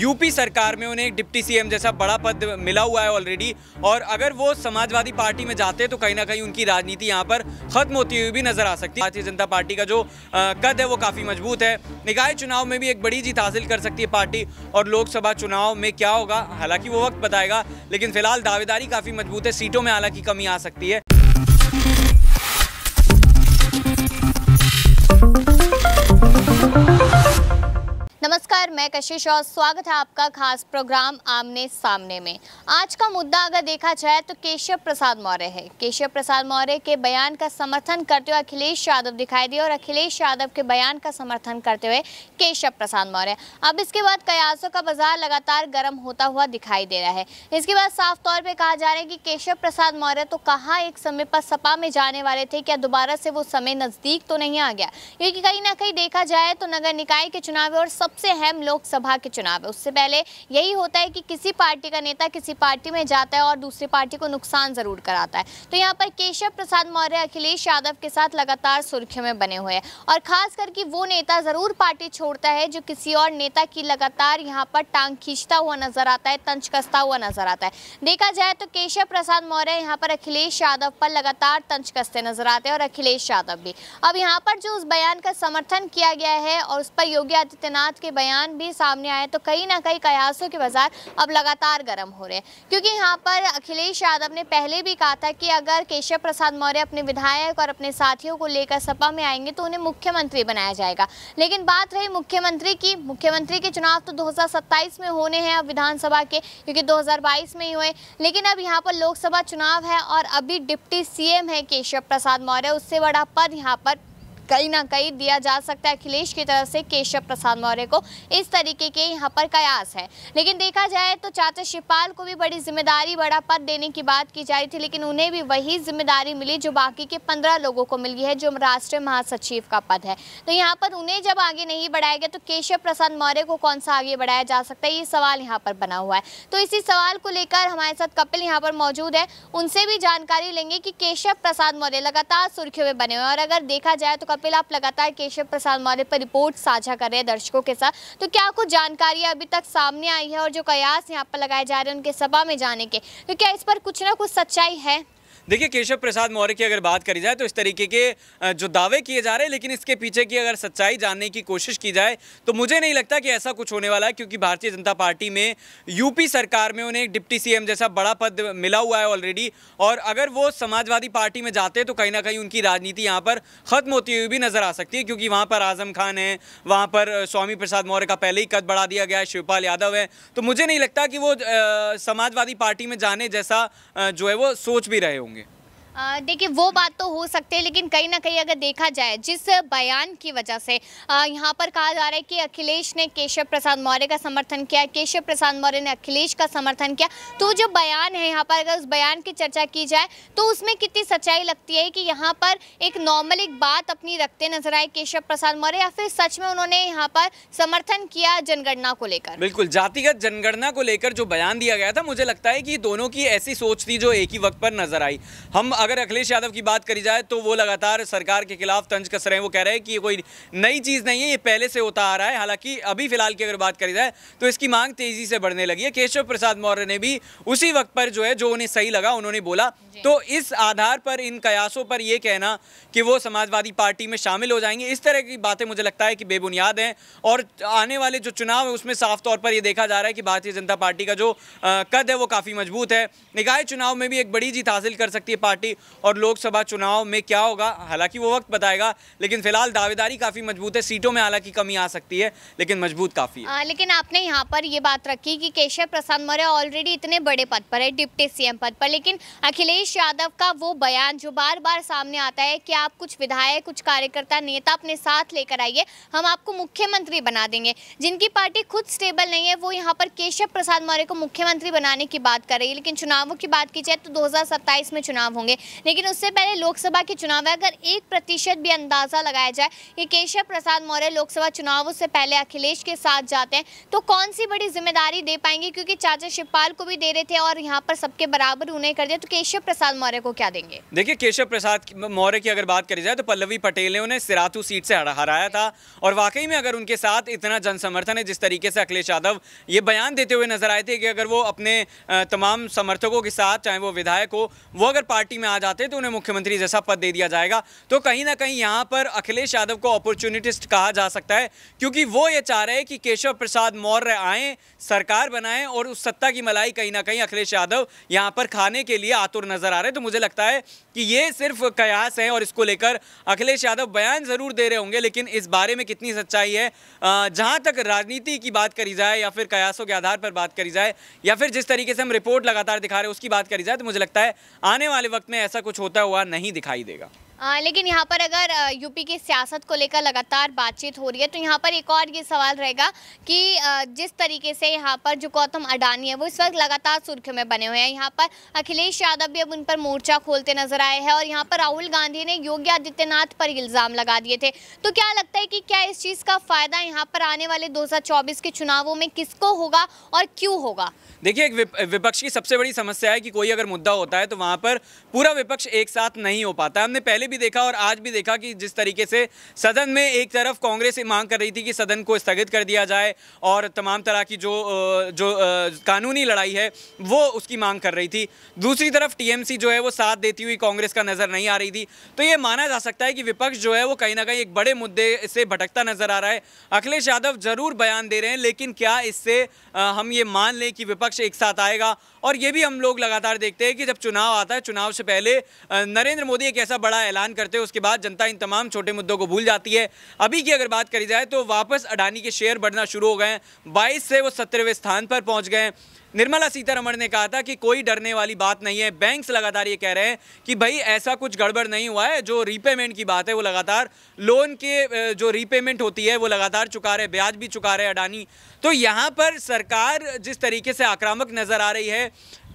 UP सरकार में उन्हें एक डिप्टी सीएम जैसा बड़ा पद मिला हुआ है ऑलरेडी और अगर वो समाजवादी पार्टी में जाते तो कहीं ना कहीं उनकी राजनीति यहाँ पर खत्म होती हुई भी नजर आ सकती है भारतीय जनता पार्टी का जो कद है वो काफ़ी मजबूत है निकाय चुनाव में भी एक बड़ी जीत हासिल कर सकती है पार्टी और लोकसभा चुनाव में क्या होगा हालांकि वो वक्त बताएगा लेकिन फिलहाल दावेदारी काफ़ी मजबूत है सीटों में हालांकि कमी आ सकती है मैं कशिश और स्वागत है आपका खास प्रोग्राम आमने सामने में आज का मुद्दा अगर देखा जाए तो केशव प्रसाद मौर्य है केशव प्रसाद मौर्य के बयान का समर्थन करते हुए अखिलेश यादव दिखाई दिए और अखिलेश यादव के बयान का समर्थन करते हुए केशव प्रसाद मौर्य अब इसके बाद कयासों का बाजार लगातार गर्म होता हुआ दिखाई दे रहा है इसके बाद साफ तौर पर कहा जा रहा है कि केशव प्रसाद मौर्य तो कहाँ एक समय पर सपा में जाने वाले थे क्या दोबारा से वो समय नज़दीक तो नहीं आ गया क्योंकि कहीं ना कहीं देखा जाए तो नगर निकाय के चुनाव और सबसे अहम लोग लोकसभा के चुनाव है उससे पहले यही होता है कि किसी पार्टी का नेता किसी पार्टी में जाता है और दूसरी पार्टी को नुकसान ज़रूर कराता है तो यहाँ पर केशव प्रसाद मौर्य अखिलेश यादव के साथ लगातार सुर्खियों में बने हुए हैं और खास करके वो नेता ज़रूर पार्टी छोड़ता है जो किसी और नेता की लगातार यहाँ पर टांग खींचता हुआ नजर आता है तंज कसता हुआ नजर आता है देखा जाए तो केशव प्रसाद मौर्य यहाँ पर अखिलेश यादव पर लगातार तंज कसते नजर आते हैं और अखिलेश यादव भी अब यहाँ पर जो उस बयान का समर्थन किया गया है और उस पर योगी आदित्यनाथ के बयान भी भी सामने आए तो कहीं ना कहीं कयासों के बाजार अब लगातार गर्म हो रहे हैं क्योंकि यहाँ पर अखिलेश यादव ने पहले भी कहा था कि अगर केशव प्रसाद मौर्य अपने विधायक और अपने साथियों को लेकर सपा में आएंगे तो उन्हें मुख्यमंत्री बनाया जाएगा लेकिन बात रही मुख्यमंत्री की मुख्यमंत्री के चुनाव तो दो में होने हैं अब विधानसभा के क्योंकि दो में ही हुए लेकिन अब यहाँ पर लोकसभा चुनाव है और अभी डिप्टी सीएम है केशव प्रसाद मौर्य उससे बड़ा पद यहाँ पर कहीं ना कहीं दिया जा सकता है अखिलेश की तरफ से केशव प्रसाद मौर्य को इस तरीके के यहाँ पर कयास है लेकिन देखा जाए तो चाचा शिवपाल को भी बड़ी जिम्मेदारी बड़ा पद देने की बात की जा रही थी लेकिन उन्हें भी वही जिम्मेदारी मिली जो बाकी के पंद्रह लोगों को मिली है जो राष्ट्रीय महासचिव का पद है तो यहाँ पर उन्हें जब आगे नहीं बढ़ाया गया तो केशव प्रसाद मौर्य को कौन सा आगे बढ़ाया जा सकता है ये सवाल यहाँ पर बना हुआ है तो इसी सवाल को लेकर हमारे साथ कपिल यहाँ पर मौजूद है उनसे भी जानकारी लेंगे कि केशव प्रसाद मौर्य लगातार सुर्खियों में बने हुए हैं और अगर देखा जाए तो कपिल अपील आप लगातार केशव प्रसाद मौर्य पर रिपोर्ट साझा कर रहे हैं दर्शकों के साथ तो क्या कुछ जानकारी अभी तक सामने आई है और जो कयास यहाँ पर लगाए जा रहे हैं उनके सभा में जाने के तो क्या इस पर कुछ ना कुछ सच्चाई है देखिए केशव प्रसाद मौर्य की अगर बात करी जाए तो इस तरीके के जो दावे किए जा रहे हैं लेकिन इसके पीछे की अगर सच्चाई जानने की कोशिश की जाए तो मुझे नहीं लगता कि ऐसा कुछ होने वाला है क्योंकि भारतीय जनता पार्टी में यूपी सरकार में उन्हें डिप्टी सीएम जैसा बड़ा पद मिला हुआ है ऑलरेडी और अगर वो समाजवादी पार्टी में जाते तो कहीं ना कहीं उनकी राजनीति यहाँ पर खत्म होती हुई भी नजर आ सकती है क्योंकि वहाँ पर आजम खान है वहाँ पर स्वामी प्रसाद मौर्य का पहले ही कद बढ़ा दिया गया है शिवपाल यादव है तो मुझे नहीं लगता कि वो समाजवादी पार्टी में जाने जैसा जो है वो सोच भी रहे होंगे देखिए वो बात तो हो सकती है लेकिन कहीं ना कहीं अगर देखा जाए जिस बयान की वजह से यहाँ पर कहा जा रहा है कि अखिलेश ने केशव प्रसाद मौर्य का समर्थन किया केशव प्रसाद मौर्य ने अखिलेश का समर्थन किया तो जो बयान है यहाँ पर अगर उस बयान की चर्चा की जाए तो उसमें कितनी सच्चाई लगती है कि यहाँ पर एक नॉर्मल एक बात अपनी रखते नजर आए केशव प्रसाद मौर्य या फिर सच में उन्होंने यहाँ पर समर्थन किया जनगणना को लेकर बिल्कुल जातिगत जनगणना को लेकर जो बयान दिया गया था मुझे लगता है कि दोनों की ऐसी सोच थी जो एक ही वक्त पर नजर आई हम अगर अखिलेश यादव की बात करी जाए तो वो लगातार सरकार के खिलाफ तंज कस रहे हैं वो कह रहे हैं कि ये कोई नई चीज़ नहीं है ये पहले से होता आ रहा है हालांकि अभी फिलहाल की अगर बात करी जाए तो इसकी मांग तेज़ी से बढ़ने लगी है केशव प्रसाद मौर्य ने भी उसी वक्त पर जो है जो उन्हें सही लगा उन्होंने बोला तो इस आधार पर इन कयासों पर यह कहना कि वो समाजवादी पार्टी में शामिल हो जाएंगे इस तरह की बातें मुझे लगता है कि बेबुनियाद हैं और आने वाले जो चुनाव है उसमें साफ तौर पर यह देखा जा रहा है कि भारतीय जनता पार्टी का जो कद है वो काफ़ी मजबूत है निकाय चुनाव में भी एक बड़ी जीत हासिल कर सकती है पार्टी होगी और लोकसभा चुनाव में क्या होगा हालांकि वो वक्त बताएगा लेकिन फिलहाल दावेदारी काफ़ी मजबूत है सीटों में हालांकि कमी आ सकती है लेकिन मजबूत काफ़ी है आ, लेकिन आपने यहाँ पर ये बात रखी कि केशव प्रसाद मौर्य ऑलरेडी इतने बड़े पद पर है डिप्टी सीएम पद पर लेकिन अखिलेश यादव का वो बयान जो बार बार सामने आता है कि आप कुछ विधायक कुछ कार्यकर्ता नेता अपने साथ लेकर आइए हम आपको मुख्यमंत्री बना देंगे जिनकी पार्टी खुद स्टेबल नहीं है वो यहाँ पर केशव प्रसाद मौर्य को मुख्यमंत्री बनाने की बात कर रही है लेकिन चुनावों की बात की जाए तो 2027 में चुनाव होंगे लेकिन उससे पहले लोकसभा के चुनाव है अगर एक प्रतिशत भी अंदाज़ा लगाया जाए कि केशव प्रसाद मौर्य लोकसभा चुनाव से पहले अखिलेश के साथ जाते हैं तो कौन सी बड़ी जिम्मेदारी दे पाएंगे क्योंकि चाचा शिवपाल को भी दे रहे थे और यहाँ पर सबके बराबर उन्हें कर दिया तो केशव प्रसाद मौर्य को क्या देंगे देखिये केशव प्रसाद मौर्य की अगर बात करी जाए तो पल्लवी पटेल ने उन्हें सिरातू सीट से हराया था और वाकई में अगर उनके साथ इतना जनसमर्थन है जिस तरीके से अखिलेश यादव ये बयान देते हुए नजर आए थे कि अगर वो अपने तमाम समर्थकों के साथ चाहे वो विधायक हो वो अगर पार्टी में आ जाते तो उन्हें मुख्यमंत्री जैसा पद दे दिया जाएगा तो कहीं ना कहीं यहाँ पर अखिलेश यादव को अपॉर्चुनिटिस्ट कहा जा सकता है क्योंकि वो ये चाह रहे हैं कि केशव प्रसाद मौर्य आए सरकार बनाएं और उस सत्ता की मलाई कहीं ना कहीं अखिलेश यादव यहाँ पर खाने के लिए आतुर नजर आ रहे तो मुझे लगता है कि ये सिर्फ कयास है और इसको लेकर अखिलेश यादव बयान ज़रूर दे रहे होंगे लेकिन इस बारे में कितनी सच्चाई है जहाँ तक राजनीति की बात करी जाए या फिर कयासों के आधार पर बात करी जाए या फिर जिस तरीके से हम रिपोर्ट लगातार दिखा रहे हैं उसकी बात करी जाए तो मुझे लगता है आने वाले वक्त में ऐसा कुछ होता हुआ नहीं दिखाई देगा आ, लेकिन यहाँ पर अगर यूपी की सियासत को लेकर लगातार बातचीत हो रही है तो यहाँ पर एक और ये सवाल रहेगा कि जिस तरीके से यहाँ पर जो गौतम अडानी है वो इस वक्त लगातार सुर्खियों में बने हुए हैं यहाँ पर अखिलेश यादव भी अब उन पर मोर्चा खोलते नजर आए हैं और यहाँ पर राहुल गांधी ने योगी आदित्यनाथ पर इल्ज़ाम लगा दिए थे तो क्या लगता है कि क्या इस चीज़ का फ़ायदा यहाँ पर आने वाले दो के चुनावों में किसको होगा और क्यों होगा देखिए एक विपक्ष की सबसे बड़ी समस्या है कि कोई अगर मुद्दा होता है तो वहाँ पर पूरा विपक्ष एक साथ नहीं हो पाता हमने पहले भी देखा और आज भी देखा कि जिस तरीके से सदन में एक तरफ कांग्रेस मांग कर रही थी कि सदन को स्थगित कर दिया जाए और तमाम तरह की जो जो कानूनी लड़ाई है वो उसकी मांग कर रही थी दूसरी तरफ टीएमसी जो है वो साथ देती हुई कांग्रेस का नज़र नहीं आ रही थी तो ये माना जा सकता है कि विपक्ष जो है वो कहीं ना कहीं एक बड़े मुद्दे से भटकता नज़र आ रहा है अखिलेश यादव जरूर बयान दे रहे हैं लेकिन क्या इससे हम ये मान लें कि विपक्ष एक साथ आएगा और ये भी हम लोग लगातार देखते हैं कि जब चुनाव आता है चुनाव से पहले नरेंद्र मोदी एक ऐसा बड़ा ऐलान ऐलान करते हैं उसके बाद जनता इन तमाम छोटे मुद्दों को भूल जाती है अभी की अगर बात करी जाए तो वापस अडानी के शेयर बढ़ना शुरू हो गए हैं बाईस से वो सत्रहवें स्थान पर पहुँच गए निर्मला सीतारमण ने कहा था कि कोई डरने वाली बात नहीं है बैंक्स लगातार ये कह रहे हैं कि भाई ऐसा कुछ गड़बड़ नहीं हुआ है जो रीपेमेंट की बात है वो लगातार लोन के जो रीपेमेंट होती है वो लगातार चुका रहे ब्याज भी चुका रहे अडानी तो यहाँ पर सरकार जिस तरीके से आक्रामक नज़र आ रही है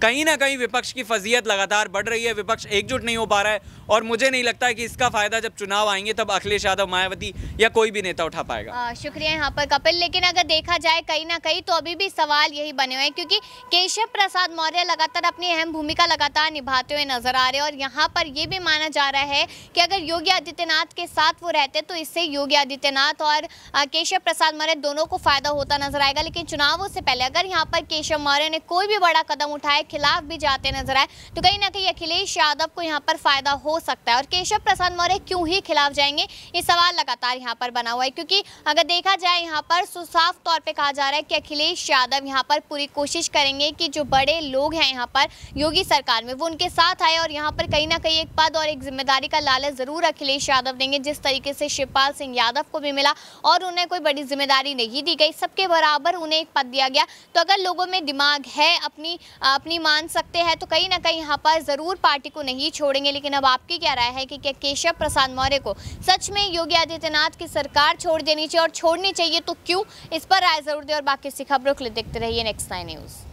कहीं ना कहीं विपक्ष की फजीयत लगातार बढ़ रही है विपक्ष एकजुट नहीं हो पा रहा है और मुझे नहीं लगता है कि इसका फायदा जब चुनाव आएंगे तब अखिलेश यादव मायावती या कोई भी नेता उठा पाएगा आ, शुक्रिया यहाँ पर कपिल लेकिन अगर देखा जाए कहीं ना कहीं तो अभी भी सवाल यही बने हुए हैं क्योंकि केशव प्रसाद मौर्य लगातार अपनी अहम भूमिका लगातार निभाते हुए नजर आ रहे हैं और यहाँ पर ये भी माना जा रहा है कि अगर योगी आदित्यनाथ के साथ वो रहते तो इससे योगी आदित्यनाथ और केशव प्रसाद मौर्य दोनों को फायदा होता नजर आएगा लेकिन चुनावों से पहले अगर यहाँ पर केशव मौर्य ने कोई भी बड़ा कदम उठाया खिलाफ भी जाते नजर आए तो कहीं ना कहीं अखिलेश यादव को यहाँ पर फायदा हो सकता है और केशव प्रसाद मौर्य क्यों ही खिलाफ जाएंगे ये सवाल लगातार यहाँ पर बना हुआ है क्योंकि अगर देखा जाए यहाँ पर साफ तौर पर कहा जा रहा है कि अखिलेश यादव यहाँ पर पूरी कोशिश करेंगे कि जो बड़े लोग हैं यहाँ पर योगी सरकार में वो उनके साथ आए और यहाँ पर कहीं ना कहीं एक पद और एक जिम्मेदारी का लालच जरूर अखिलेश यादव देंगे जिस तरीके से शिवपाल सिंह यादव को भी मिला और उन्हें कोई बड़ी जिम्मेदारी नहीं दी गई सबके बराबर उन्हें एक पद दिया गया तो अगर लोगों में दिमाग है अपनी अपनी नहीं मान सकते हैं तो कहीं ना कहीं यहाँ पर ज़रूर पार्टी को नहीं छोड़ेंगे लेकिन अब आपकी क्या राय है कि क्या केशव प्रसाद मौर्य को सच में योगी आदित्यनाथ की सरकार छोड़ देनी चाहिए और छोड़नी चाहिए तो क्यों इस पर राय जरूर दे और बाकी सी खबरों के लिए देखते रहिए नेक्स्ट नाइन न्यूज़